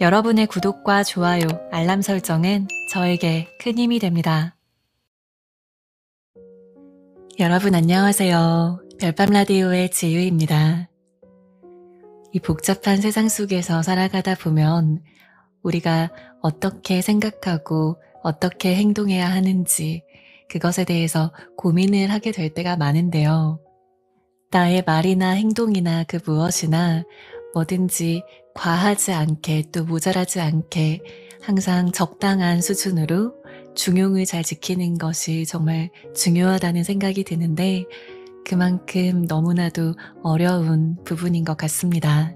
여러분의 구독과 좋아요, 알람 설정은 저에게 큰 힘이 됩니다. 여러분 안녕하세요. 별밤 라디오의 지유입니다. 이 복잡한 세상 속에서 살아가다 보면 우리가 어떻게 생각하고 어떻게 행동해야 하는지 그것에 대해서 고민을 하게 될 때가 많은데요. 나의 말이나 행동이나 그 무엇이나 뭐든지 과하지 않게 또 모자라지 않게 항상 적당한 수준으로 중용을 잘 지키는 것이 정말 중요하다는 생각이 드는데 그만큼 너무나도 어려운 부분인 것 같습니다.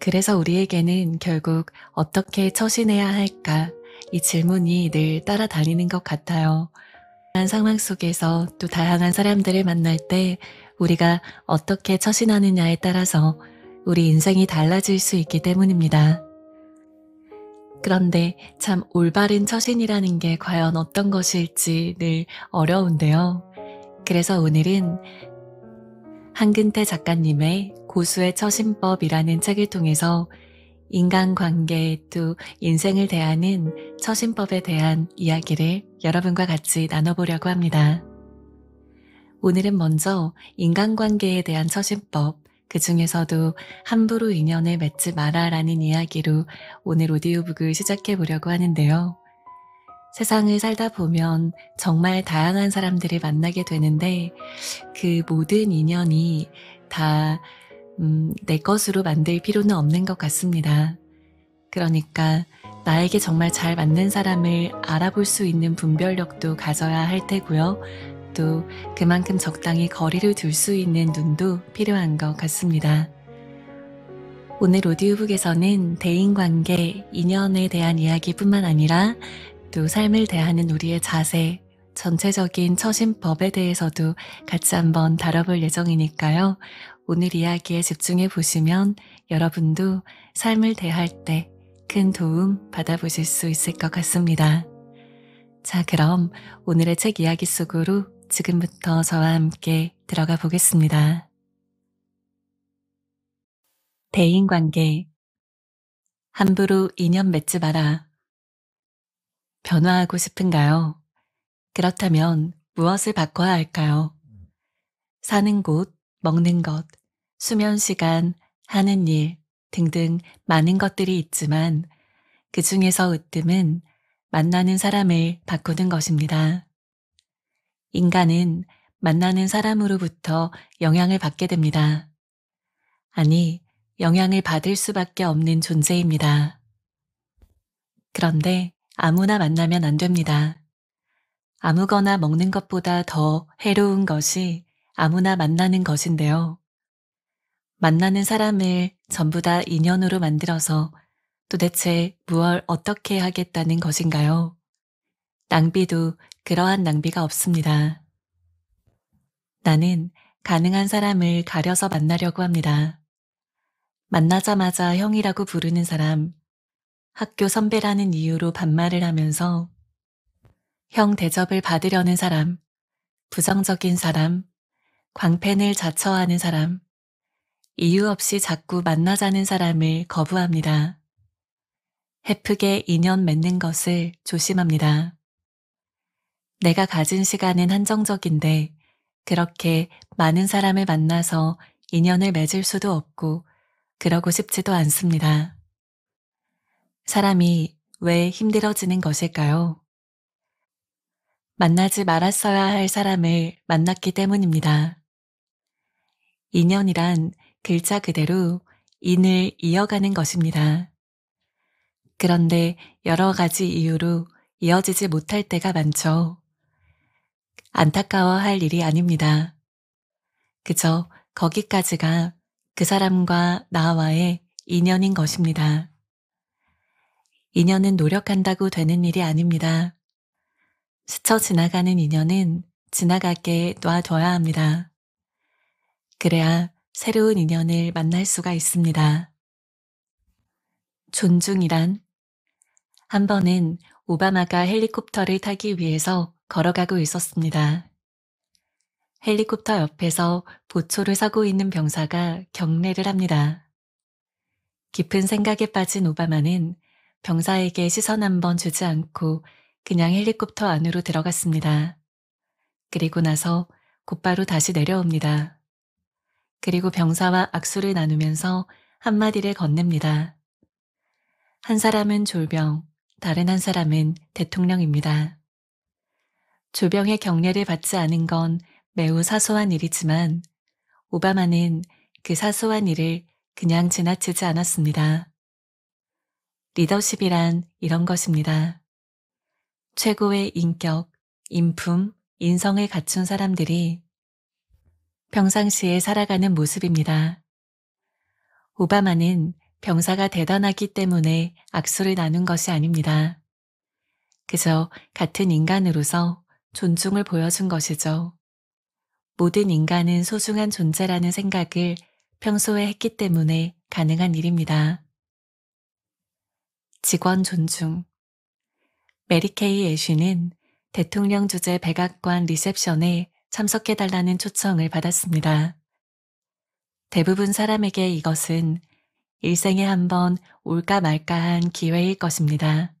그래서 우리에게는 결국 어떻게 처신해야 할까 이 질문이 늘 따라다니는 것 같아요. 다양한 상황 속에서 또 다양한 사람들을 만날 때 우리가 어떻게 처신하느냐에 따라서 우리 인생이 달라질 수 있기 때문입니다. 그런데 참 올바른 처신이라는 게 과연 어떤 것일지 늘 어려운데요. 그래서 오늘은 한근태 작가님의 고수의 처신법이라는 책을 통해서 인간관계 또 인생을 대하는 처신법에 대한 이야기를 여러분과 같이 나눠보려고 합니다. 오늘은 먼저 인간관계에 대한 처신법, 그 중에서도 함부로 인연을 맺지 마라라는 이야기로 오늘 오디오북을 시작해 보려고 하는데요. 세상을 살다 보면 정말 다양한 사람들을 만나게 되는데 그 모든 인연이 다 음, 내 것으로 만들 필요는 없는 것 같습니다. 그러니까 나에게 정말 잘 맞는 사람을 알아볼 수 있는 분별력도 가져야 할 테고요. 또 그만큼 적당히 거리를 둘 수 있는 눈도 필요한 것 같습니다. 오늘 오디오북에서는 대인관계, 인연에 대한 이야기뿐만 아니라 또 삶을 대하는 우리의 자세, 전체적인 처신법에 대해서도 같이 한번 다뤄볼 예정이니까요. 오늘 이야기에 집중해 보시면 여러분도 삶을 대할 때 큰 도움 받아보실 수 있을 것 같습니다. 자, 그럼 오늘의 책 이야기 속으로 지금부터 저와 함께 들어가 보겠습니다. 대인 관계. 함부로 인연 맺지 마라. 변화하고 싶은가요? 그렇다면 무엇을 바꿔야 할까요? 사는 곳, 먹는 것, 수면 시간, 하는 일 등등 많은 것들이 있지만 그 중에서 으뜸은 만나는 사람을 바꾸는 것입니다. 인간은 만나는 사람으로부터 영향을 받게 됩니다. 아니, 영향을 받을 수밖에 없는 존재입니다. 그런데 아무나 만나면 안 됩니다. 아무거나 먹는 것보다 더 해로운 것이 아무나 만나는 것인데요. 만나는 사람을 전부 다 인연으로 만들어서 도대체 무얼 어떻게 하겠다는 것인가요? 낭비도 그러한 낭비가 없습니다. 나는 가능한 사람을 가려서 만나려고 합니다. 만나자마자 형이라고 부르는 사람, 학교 선배라는 이유로 반말을 하면서 형 대접을 받으려는 사람, 부정적인 사람, 광팬을 자처하는 사람, 이유 없이 자꾸 만나자는 사람을 거부합니다. 헤프게 인연 맺는 것을 조심합니다. 내가 가진 시간은 한정적인데 그렇게 많은 사람을 만나서 인연을 맺을 수도 없고 그러고 싶지도 않습니다. 사람이 왜 힘들어지는 것일까요? 만나지 말았어야 할 사람을 만났기 때문입니다. 인연이란 글자 그대로 인을 이어가는 것입니다. 그런데 여러 가지 이유로 이어지지 못할 때가 많죠. 안타까워할 일이 아닙니다. 그저 거기까지가 그 사람과 나와의 인연인 것입니다. 인연은 노력한다고 되는 일이 아닙니다. 스쳐 지나가는 인연은 지나가게 놔둬야 합니다. 그래야 새로운 인연을 만날 수가 있습니다. 존중이란 한 번은 오바마가 헬리콥터를 타기 위해서 걸어가고 있었습니다. 헬리콥터 옆에서 보초를 서고 있는 병사가 경례를 합니다. 깊은 생각에 빠진 오바마는 병사에게 시선 한 번 주지 않고 그냥 헬리콥터 안으로 들어갔습니다. 그리고 나서 곧바로 다시 내려옵니다. 그리고 병사와 악수를 나누면서 한마디를 건넵니다. 한 사람은 졸병, 다른 한 사람은 대통령입니다. 조병의 경례를 받지 않은 건 매우 사소한 일이지만 오바마는 그 사소한 일을 그냥 지나치지 않았습니다. 리더십이란 이런 것입니다. 최고의 인격, 인품, 인성을 갖춘 사람들이 평상시에 살아가는 모습입니다. 오바마는 병사가 대단하기 때문에 악수를 나눈 것이 아닙니다. 그저 같은 인간으로서 존중을 보여준 것이죠. 모든 인간은 소중한 존재라는 생각을 평소에 했기 때문에 가능한 일입니다. 직원 존중 메리케이 애쉬는 대통령 주재 백악관 리셉션에 참석해달라는 초청을 받았습니다. 대부분 사람에게 이것은 일생에 한 번 올까 말까한 기회일 것입니다.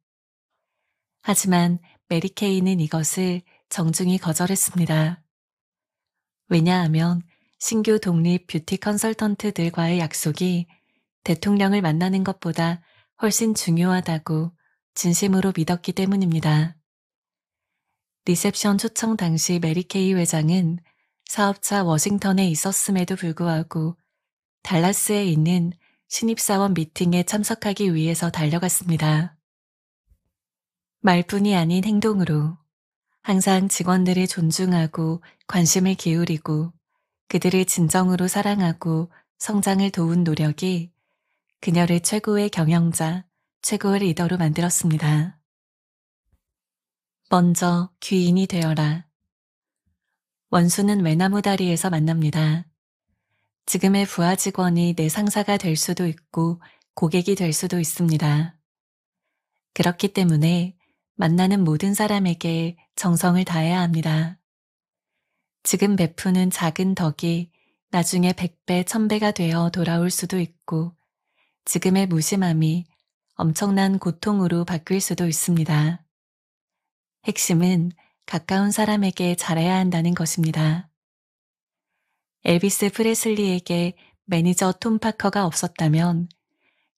하지만 메리케이는 이것을 정중히 거절했습니다. 왜냐하면 신규 독립 뷰티 컨설턴트들과의 약속이 대통령을 만나는 것보다 훨씬 중요하다고 진심으로 믿었기 때문입니다. 리셉션 초청 당시 메리케이 회장은 사업자 워싱턴에 있었음에도 불구하고 달라스에 있는 신입사원 미팅에 참석하기 위해서 달려갔습니다. 말뿐이 아닌 행동으로 항상 직원들을 존중하고 관심을 기울이고 그들을 진정으로 사랑하고 성장을 도운 노력이 그녀를 최고의 경영자, 최고의 리더로 만들었습니다. 먼저 귀인이 되어라. 원수는 외나무 다리에서 만납니다. 지금의 부하 직원이 내 상사가 될 수도 있고 고객이 될 수도 있습니다. 그렇기 때문에 만나는 모든 사람에게 정성을 다해야 합니다. 지금 베푸는 작은 덕이 나중에 100배, 1000배가 되어 돌아올 수도 있고 지금의 무심함이 엄청난 고통으로 바뀔 수도 있습니다. 핵심은 가까운 사람에게 잘해야 한다는 것입니다. 엘비스 프레슬리에게 매니저 톰 파커가 없었다면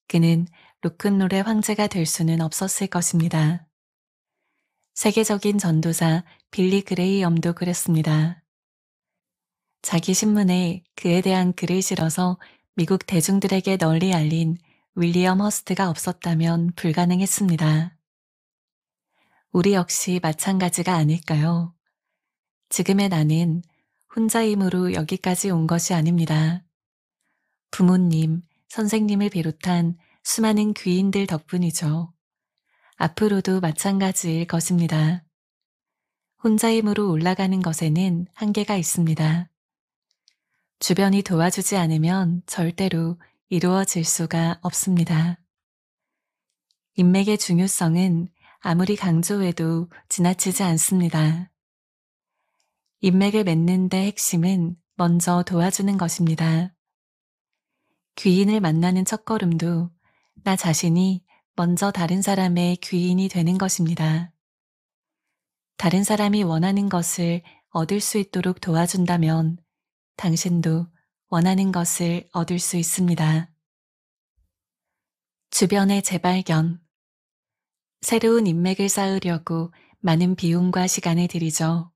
그는 루큰롤의 황제가 될 수는 없었을 것입니다. 세계적인 전도사 빌리 그레이엄도 그랬습니다. 자기 신문에 그에 대한 글을 실어서 미국 대중들에게 널리 알린 윌리엄 허스트가 없었다면 불가능했습니다. 우리 역시 마찬가지가 아닐까요? 지금의 나는 혼자임으로 여기까지 온 것이 아닙니다. 부모님, 선생님을 비롯한 수많은 귀인들 덕분이죠. 앞으로도 마찬가지일 것입니다. 혼자임으로 올라가는 것에는 한계가 있습니다. 주변이 도와주지 않으면 절대로 이루어질 수가 없습니다. 인맥의 중요성은 아무리 강조해도 지나치지 않습니다. 인맥을 맺는 데 핵심은 먼저 도와주는 것입니다. 귀인을 만나는 첫걸음도 나 자신이 먼저 다른 사람의 귀인이 되는 것입니다. 다른 사람이 원하는 것을 얻을 수 있도록 도와준다면 당신도 원하는 것을 얻을 수 있습니다. 주변의 재발견 새로운 인맥을 쌓으려고 많은 비용과 시간을 들이죠.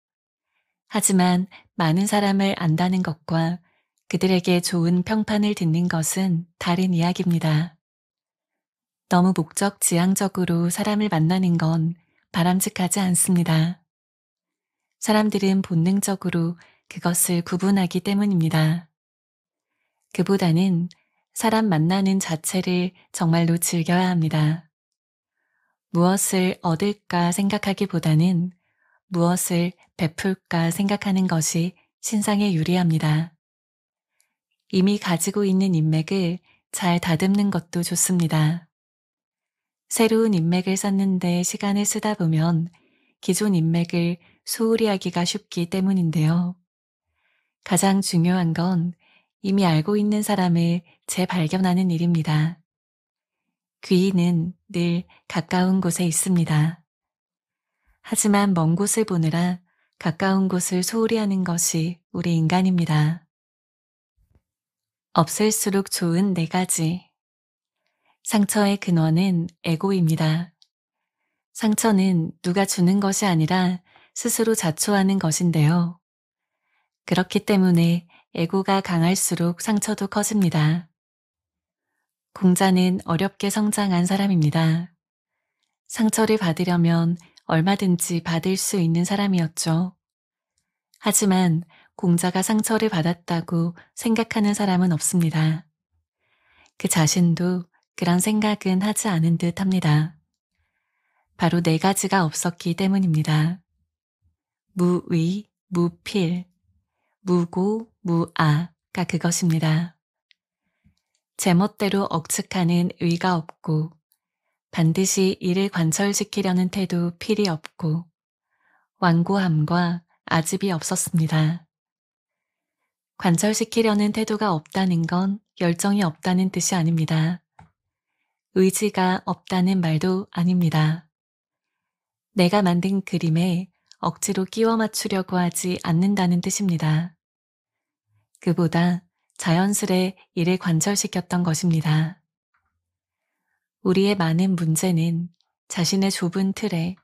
하지만 많은 사람을 안다는 것과 그들에게 좋은 평판을 듣는 것은 다른 이야기입니다. 너무 목적 지향적으로 사람을 만나는 건 바람직하지 않습니다. 사람들은 본능적으로 그것을 구분하기 때문입니다. 그보다는 사람 만나는 자체를 정말로 즐겨야 합니다. 무엇을 얻을까 생각하기보다는 무엇을 베풀까 생각하는 것이 신상에 유리합니다. 이미 가지고 있는 인맥을 잘 다듬는 것도 좋습니다. 새로운 인맥을 쌓는데 시간을 쓰다 보면 기존 인맥을 소홀히 하기가 쉽기 때문인데요. 가장 중요한 건 이미 알고 있는 사람을 재발견하는 일입니다. 귀인은 늘 가까운 곳에 있습니다. 하지만 먼 곳을 보느라 가까운 곳을 소홀히 하는 것이 우리 인간입니다. 없을수록 좋은 네 가지. 상처의 근원은 에고입니다. 상처는 누가 주는 것이 아니라 스스로 자초하는 것인데요. 그렇기 때문에 에고가 강할수록 상처도 커집니다. 공자는 어렵게 성장한 사람입니다. 상처를 받으려면 얼마든지 받을 수 있는 사람이었죠. 하지만 공자가 상처를 받았다고 생각하는 사람은 없습니다. 그 자신도 그런 생각은 하지 않은 듯 합니다. 바로 네 가지가 없었기 때문입니다. 무위 무필, 무고, 무아가 그것입니다. 제멋대로 억측하는 의가 없고 반드시 이를 관철시키려는 태도 필이 없고 완고함과 아집이 없었습니다. 관철시키려는 태도가 없다는 건 열정이 없다는 뜻이 아닙니다. 의지가 없다는 말도 아닙니다. 내가 만든 그림에 억지로 끼워 맞추려고 하지 않는다는 뜻입니다. 그보다 자연스레 이를 관철시켰던 것입니다. 우리의 많은 문제는 자신의 좁은 틀에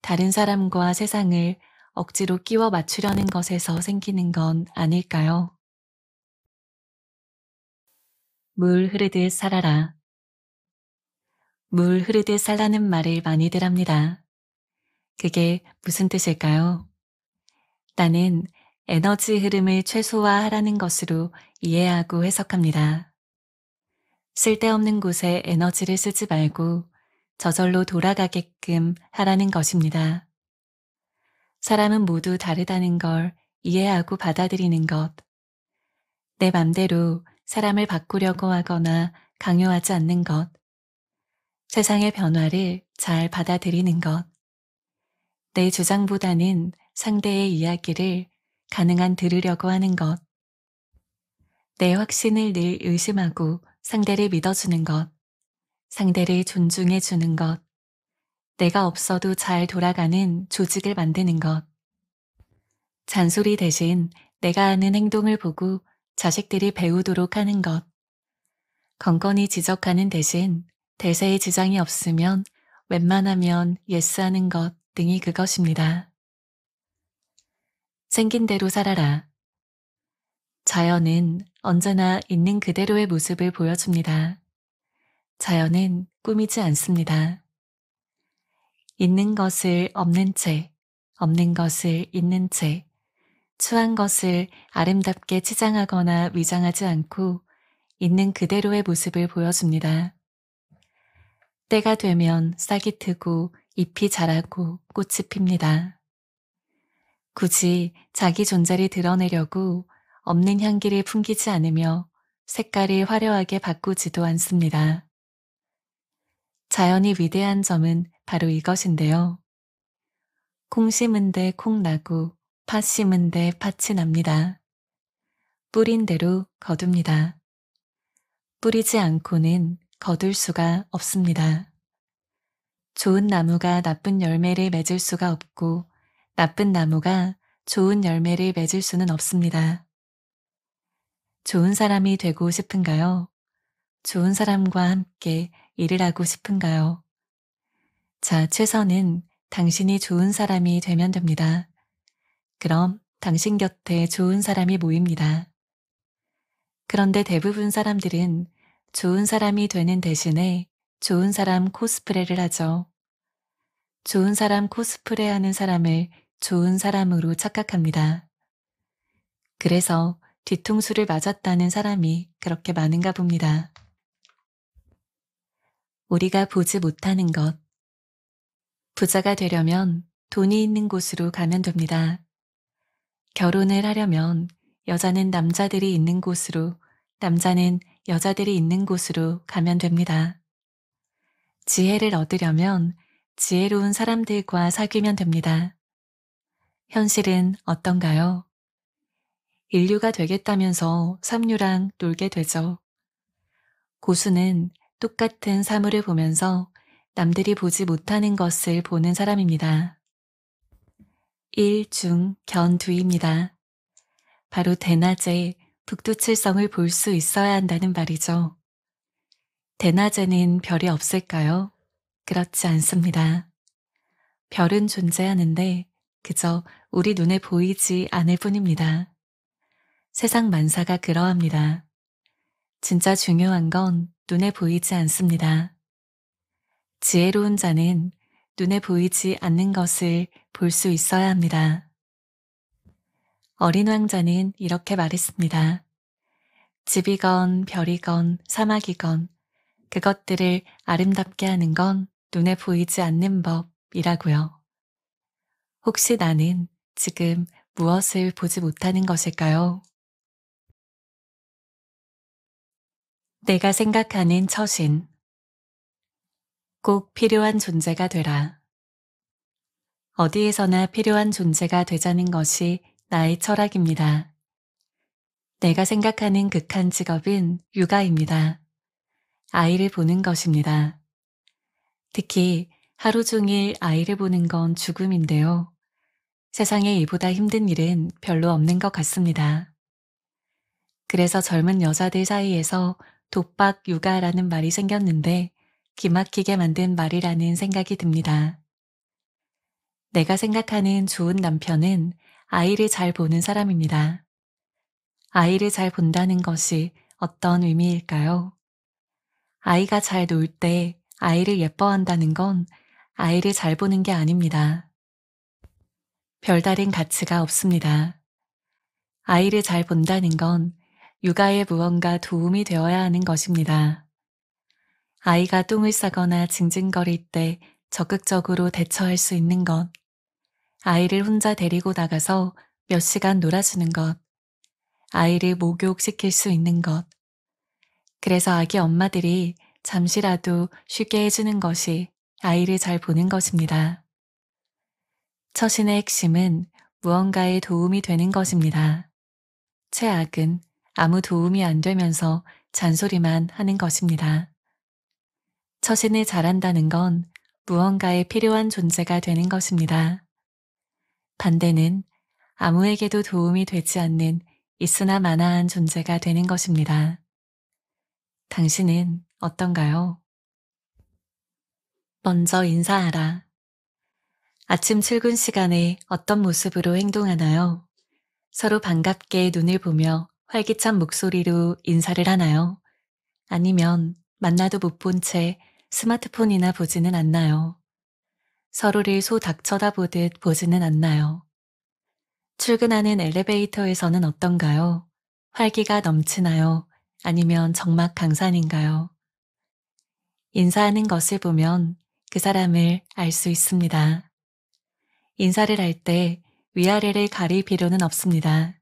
다른 사람과 세상을 억지로 끼워 맞추려는 것에서 생기는 건 아닐까요? 물 흐르듯 살아라. 물 흐르듯 살라는 말을 많이들 합니다. 그게 무슨 뜻일까요? 나는 에너지 흐름을 최소화하라는 것으로 이해하고 해석합니다. 쓸데없는 곳에 에너지를 쓰지 말고 저절로 돌아가게끔 하라는 것입니다. 사람은 모두 다르다는 걸 이해하고 받아들이는 것. 내 맘대로 사람을 바꾸려고 하거나 강요하지 않는 것. 세상의 변화를 잘 받아들이는 것. 내 주장보다는 상대의 이야기를 가능한 들으려고 하는 것. 내 확신을 늘 의심하고 상대를 믿어주는 것, 상대를 존중해 주는 것, 내가 없어도 잘 돌아가는 조직을 만드는 것. 잔소리 대신 내가 하는 행동을 보고 자식들이 배우도록 하는 것. 건건히 지적하는 대신 대세에 지장이 없으면 웬만하면 예스하는 것 등이 그것입니다. 생긴 대로 살아라. 자연은 언제나 있는 그대로의 모습을 보여줍니다. 자연은 꾸미지 않습니다. 있는 것을 없는 채, 없는 것을 있는 채, 추한 것을 아름답게 치장하거나 위장하지 않고 있는 그대로의 모습을 보여줍니다. 때가 되면 싹이 트고 잎이 자라고 꽃이 핍니다. 굳이 자기 존재를 드러내려고 없는 향기를 풍기지 않으며 색깔이 화려하게 바꾸지도 않습니다. 자연이 위대한 점은 바로 이것인데요. 콩 심은 데 콩 나고 팥 심은 데 팥이 납니다. 뿌린 대로 거둡니다. 뿌리지 않고는 거둘 수가 없습니다. 좋은 나무가 나쁜 열매를 맺을 수가 없고 나쁜 나무가 좋은 열매를 맺을 수는 없습니다. 좋은 사람이 되고 싶은가요? 좋은 사람과 함께 일을 하고 싶은가요? 자, 최선은 당신이 좋은 사람이 되면 됩니다. 그럼 당신 곁에 좋은 사람이 모입니다. 그런데 대부분 사람들은 좋은 사람이 되는 대신에 좋은 사람 코스프레를 하죠. 좋은 사람 코스프레 하는 사람을 좋은 사람으로 착각합니다. 그래서 뒤통수를 맞았다는 사람이 그렇게 많은가 봅니다. 우리가 보지 못하는 것. 부자가 되려면 돈이 있는 곳으로 가면 됩니다. 결혼을 하려면 여자는 남자들이 있는 곳으로, 남자는 여자들이 있는 곳으로 가면 됩니다. 지혜를 얻으려면 지혜로운 사람들과 사귀면 됩니다. 현실은 어떤가요? 인류가 되겠다면서 삼류랑 놀게 되죠. 고수는 똑같은 사물을 보면서 남들이 보지 못하는 것을 보는 사람입니다. 일 중견두입니다. 바로 대낮에 북두칠성을 볼 수 있어야 한다는 말이죠. 대낮에는 별이 없을까요? 그렇지 않습니다. 별은 존재하는데 그저 우리 눈에 보이지 않을 뿐입니다. 세상 만사가 그러합니다. 진짜 중요한 건 눈에 보이지 않습니다. 지혜로운 자는 눈에 보이지 않는 것을 볼 수 있어야 합니다. 어린 왕자는 이렇게 말했습니다. 집이건 별이건 사막이건 그것들을 아름답게 하는 건 눈에 보이지 않는 법이라고요. 혹시 나는 지금 무엇을 보지 못하는 것일까요? 내가 생각하는 처신. 꼭 필요한 존재가 되라. 어디에서나 필요한 존재가 되자는 것이 나의 철학입니다. 내가 생각하는 극한 직업은 육아입니다. 아이를 보는 것입니다. 특히 하루 종일 아이를 보는 건 죽음인데요. 세상에 이보다 힘든 일은 별로 없는 것 같습니다. 그래서 젊은 여자들 사이에서 독박 육아라는 말이 생겼는데 기막히게 만든 말이라는 생각이 듭니다. 내가 생각하는 좋은 남편은 아이를 잘 보는 사람입니다. 아이를 잘 본다는 것이 어떤 의미일까요? 아이가 잘 놀 때 아이를 예뻐한다는 건 아이를 잘 보는 게 아닙니다. 별다른 가치가 없습니다. 아이를 잘 본다는 건 육아에 무언가 도움이 되어야 하는 것입니다. 아이가 똥을 싸거나 징징거릴 때 적극적으로 대처할 수 있는 것, 아이를 혼자 데리고 나가서 몇 시간 놀아주는 것, 아이를 목욕시킬 수 있는 것. 그래서 아기 엄마들이 잠시라도 쉽게 해주는 것이 아이를 잘 보는 것입니다. 처신의 핵심은 무언가에 도움이 되는 것입니다. 최악은 아무 도움이 안 되면서 잔소리만 하는 것입니다. 처신을 잘한다는 건 무언가에 필요한 존재가 되는 것입니다. 반대는 아무에게도 도움이 되지 않는 있으나 마나한 존재가 되는 것입니다. 당신은 어떤가요? 먼저 인사하라. 아침 출근 시간에 어떤 모습으로 행동하나요? 서로 반갑게 눈을 보며 활기찬 목소리로 인사를 하나요? 아니면 만나도 못 본 채 스마트폰이나 보지는 않나요? 서로를 소 닥쳐다 보듯 보지는 않나요? 출근하는 엘리베이터에서는 어떤가요? 활기가 넘치나요? 아니면 정막 강산인가요? 인사하는 것을 보면 그 사람을 알 수 있습니다. 인사를 할 때 위아래를 가릴 필요는 없습니다.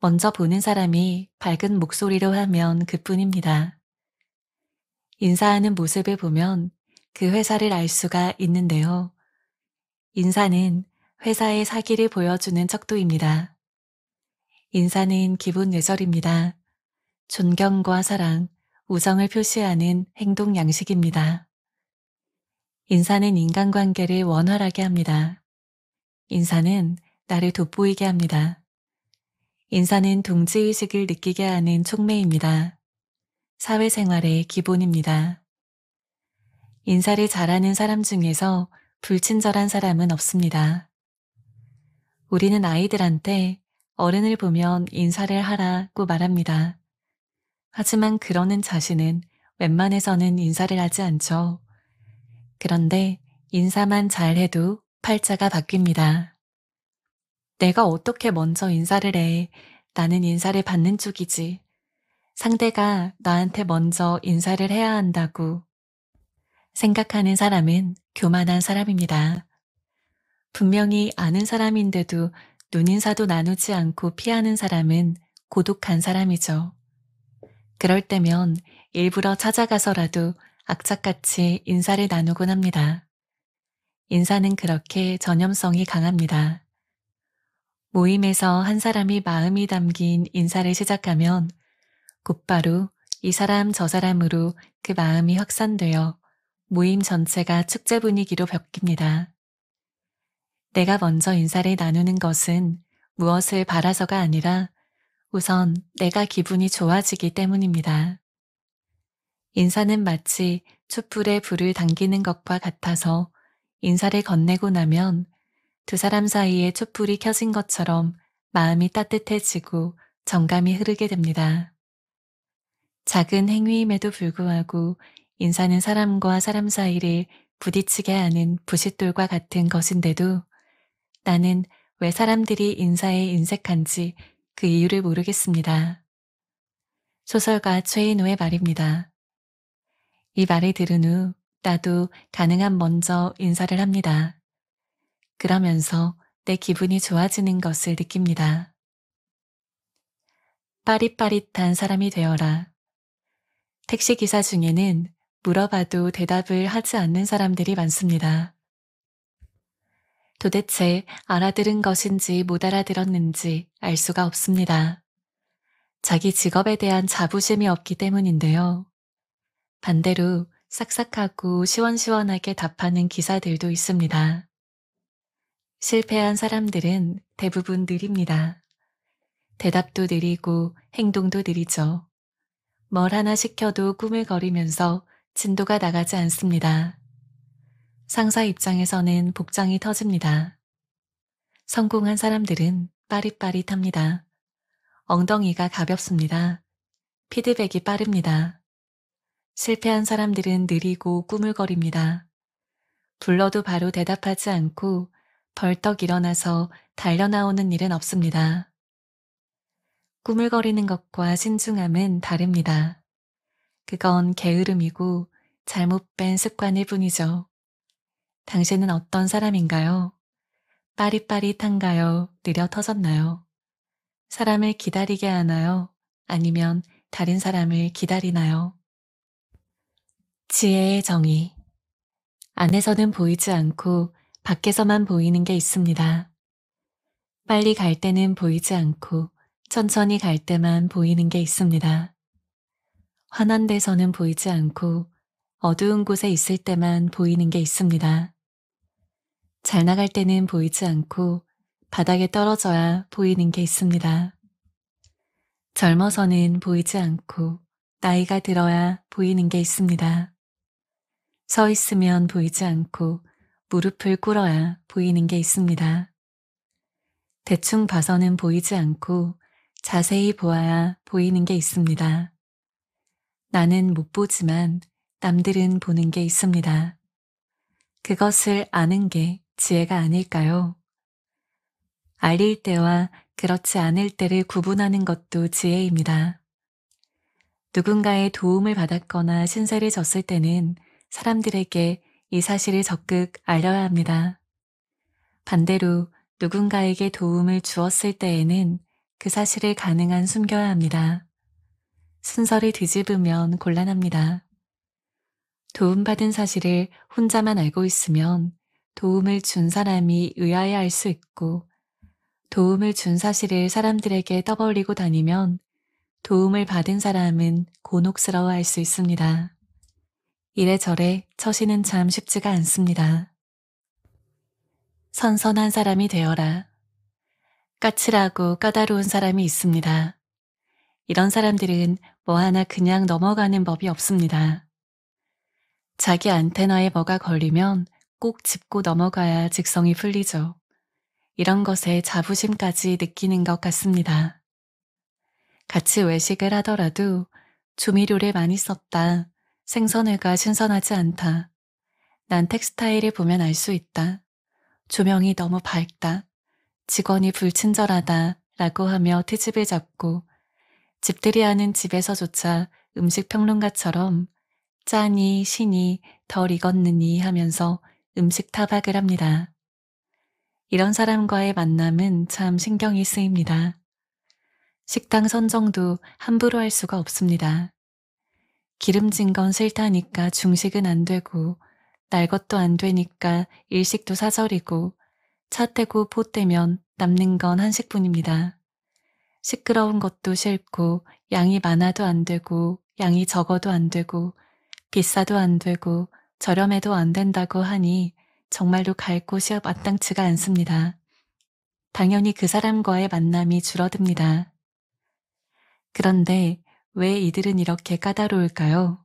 먼저 보는 사람이 밝은 목소리로 하면 그뿐입니다. 인사하는 모습을 보면 그 회사를 알 수가 있는데요. 인사는 회사의 사기를 보여주는 척도입니다. 인사는 기본 예절입니다. 존경과 사랑, 우정을 표시하는 행동 양식입니다. 인사는 인간관계를 원활하게 합니다. 인사는 나를 돋보이게 합니다. 인사는 동지의식을 느끼게 하는 촉매입니다. 사회생활의 기본입니다. 인사를 잘하는 사람 중에서 불친절한 사람은 없습니다. 우리는 아이들한테 어른을 보면 인사를 하라고 말합니다. 하지만 그러는 자신은 웬만해서는 인사를 하지 않죠. 그런데 인사만 잘해도 팔자가 바뀝니다. 내가 어떻게 먼저 인사를 해. 나는 인사를 받는 쪽이지. 상대가 나한테 먼저 인사를 해야 한다고 생각하는 사람은 교만한 사람입니다. 분명히 아는 사람인데도 눈인사도 나누지 않고 피하는 사람은 고독한 사람이죠. 그럴 때면 일부러 찾아가서라도 악착같이 인사를 나누곤 합니다. 인사는 그렇게 전염성이 강합니다. 모임에서 한 사람이 마음이 담긴 인사를 시작하면 곧바로 이 사람 저 사람으로 그 마음이 확산되어 모임 전체가 축제 분위기로 벗깁니다 내가 먼저 인사를 나누는 것은 무엇을 바라서가 아니라 우선 내가 기분이 좋아지기 때문입니다. 인사는 마치 촛불에 불을 당기는 것과 같아서 인사를 건네고 나면 두 사람 사이에 촛불이 켜진 것처럼 마음이 따뜻해지고 정감이 흐르게 됩니다. 작은 행위임에도 불구하고 인사는 사람과 사람 사이를 부딪히게 하는 부싯돌과 같은 것인데도 나는 왜 사람들이 인사에 인색한지 그 이유를 모르겠습니다. 소설가 최인호의 말입니다. 이 말을 들은 후 나도 가능한 먼저 인사를 합니다. 그러면서 내 기분이 좋아지는 것을 느낍니다. 빠릿빠릿한 사람이 되어라. 택시기사 중에는 물어봐도 대답을 하지 않는 사람들이 많습니다. 도대체 알아들은 것인지 못 알아들었는지 알 수가 없습니다. 자기 직업에 대한 자부심이 없기 때문인데요. 반대로 싹싹하고 시원시원하게 답하는 기사들도 있습니다. 실패한 사람들은 대부분 느립니다. 대답도 느리고 행동도 느리죠. 뭘 하나 시켜도 꾸물거리면서 진도가 나가지 않습니다. 상사 입장에서는 복장이 터집니다. 성공한 사람들은 빠릿빠릿합니다. 엉덩이가 가볍습니다. 피드백이 빠릅니다. 실패한 사람들은 느리고 꾸물거립니다. 불러도 바로 대답하지 않고 벌떡 일어나서 달려나오는 일은 없습니다. 꾸물거리는 것과 신중함은 다릅니다. 그건 게으름이고 잘못 뺀 습관일 뿐이죠. 당신은 어떤 사람인가요? 빠릿빠릿한가요? 느려 터졌나요? 사람을 기다리게 하나요? 아니면 다른 사람을 기다리나요? 지혜의 정의. 안에서는 보이지 않고 밖에서만 보이는 게 있습니다. 빨리 갈 때는 보이지 않고 천천히 갈 때만 보이는 게 있습니다. 환한 데서는 보이지 않고 어두운 곳에 있을 때만 보이는 게 있습니다. 잘 나갈 때는 보이지 않고 바닥에 떨어져야 보이는 게 있습니다. 젊어서는 보이지 않고 나이가 들어야 보이는 게 있습니다. 서 있으면 보이지 않고 무릎을 꿇어야 보이는 게 있습니다. 대충 봐서는 보이지 않고 자세히 보아야 보이는 게 있습니다. 나는 못 보지만 남들은 보는 게 있습니다. 그것을 아는 게 지혜가 아닐까요? 알릴 때와 그렇지 않을 때를 구분하는 것도 지혜입니다. 누군가의 도움을 받았거나 신세를 졌을 때는 사람들에게 이 사실을 적극 알려야 합니다. 반대로 누군가에게 도움을 주었을 때에는 그 사실을 가능한 숨겨야 합니다. 순서를 뒤집으면 곤란합니다. 도움받은 사실을 혼자만 알고 있으면 도움을 준 사람이 의아해할 수 있고 도움을 준 사실을 사람들에게 떠벌리고 다니면 도움을 받은 사람은 곤혹스러워할 수 있습니다. 이래저래 처신은 참 쉽지가 않습니다. 선선한 사람이 되어라. 까칠하고 까다로운 사람이 있습니다. 이런 사람들은 뭐 하나 그냥 넘어가는 법이 없습니다. 자기 안테나에 뭐가 걸리면 꼭 짚고 넘어가야 직성이 풀리죠. 이런 것에 자부심까지 느끼는 것 같습니다. 같이 외식을 하더라도 조미료를 많이 썼다. 생선회가 신선하지 않다. 난 텍스타일을 보면 알 수 있다. 조명이 너무 밝다. 직원이 불친절하다. 라고 하며 트집을 잡고 집들이 하는 집에서조차 음식 평론가처럼 짠이 신이 덜 익었느니 하면서 음식 타박을 합니다. 이런 사람과의 만남은 참 신경이 쓰입니다. 식당 선정도 함부로 할 수가 없습니다. 기름진 건 싫다니까 중식은 안 되고 날 것도 안 되니까 일식도 사절이고 차 떼고 포 떼면 남는 건 한식뿐입니다. 시끄러운 것도 싫고 양이 많아도 안 되고 양이 적어도 안 되고 비싸도 안 되고 저렴해도 안 된다고 하니 정말로 갈 곳이 마땅치가 않습니다. 당연히 그 사람과의 만남이 줄어듭니다. 그런데 왜 이들은 이렇게 까다로울까요?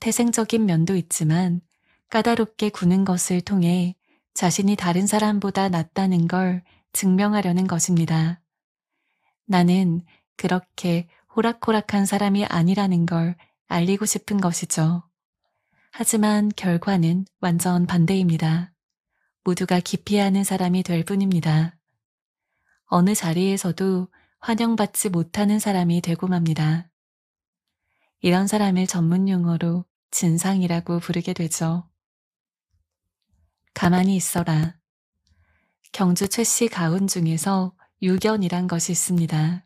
태생적인 면도 있지만 까다롭게 구는 것을 통해 자신이 다른 사람보다 낫다는 걸 증명하려는 것입니다. 나는 그렇게 호락호락한 사람이 아니라는 걸 알리고 싶은 것이죠. 하지만 결과는 완전 반대입니다. 모두가 기피하는 사람이 될 뿐입니다. 어느 자리에서도 환영받지 못하는 사람이 되고 맙니다. 이런 사람을 전문 용어로 진상이라고 부르게 되죠. 가만히 있어라. 경주 최씨 가훈 중에서 유견이란 것이 있습니다.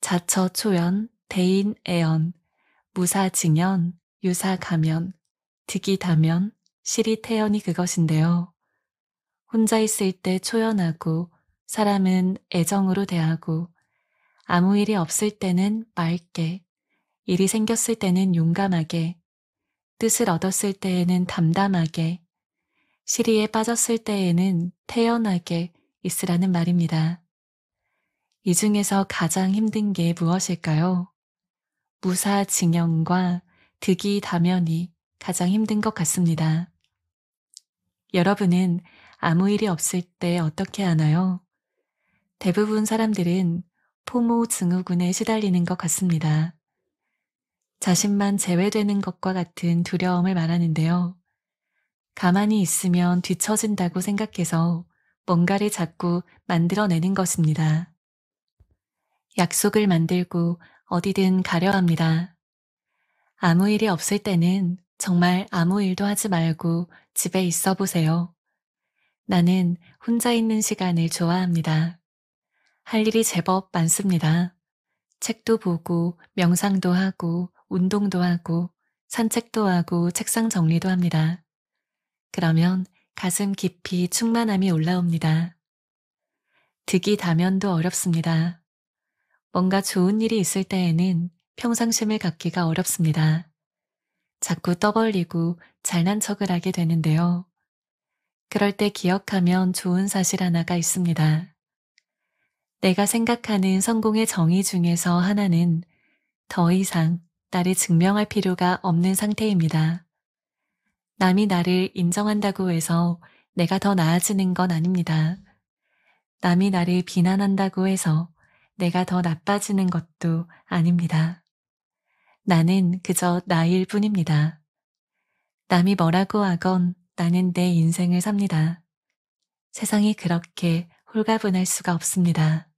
자처 초연, 대인 애연, 무사 증연, 유사 가면, 득이 다면, 실이 태연이 그것인데요. 혼자 있을 때 초연하고 사람은 애정으로 대하고 아무 일이 없을 때는 맑게, 일이 생겼을 때는 용감하게, 뜻을 얻었을 때에는 담담하게, 시리에 빠졌을 때에는 태연하게 있으라는 말입니다. 이 중에서 가장 힘든 게 무엇일까요? 무사징영과 득이 다면이 가장 힘든 것 같습니다. 여러분은 아무 일이 없을 때 어떻게 하나요? 대부분 사람들은 포모 증후군에 시달리는 것 같습니다. 자신만 제외되는 것과 같은 두려움을 말하는데요. 가만히 있으면 뒤처진다고 생각해서 뭔가를 자꾸 만들어내는 것입니다. 약속을 만들고 어디든 가려 합니다. 아무 일이 없을 때는 정말 아무 일도 하지 말고 집에 있어 보세요. 나는 혼자 있는 시간을 좋아합니다. 할 일이 제법 많습니다. 책도 보고, 명상도 하고, 운동도 하고, 산책도 하고, 책상 정리도 합니다. 그러면 가슴 깊이 충만함이 올라옵니다. 득이 다면도 어렵습니다. 뭔가 좋은 일이 있을 때에는 평상심을 갖기가 어렵습니다. 자꾸 떠벌리고 잘난 척을 하게 되는데요. 그럴 때 기억하면 좋은 사실 하나가 있습니다. 내가 생각하는 성공의 정의 중에서 하나는 더 이상 나를 증명할 필요가 없는 상태입니다. 남이 나를 인정한다고 해서 내가 더 나아지는 건 아닙니다. 남이 나를 비난한다고 해서 내가 더 나빠지는 것도 아닙니다. 나는 그저 나일 뿐입니다. 남이 뭐라고 하건 나는 내 인생을 삽니다. 세상이 그렇게 홀가분할 수가 없습니다.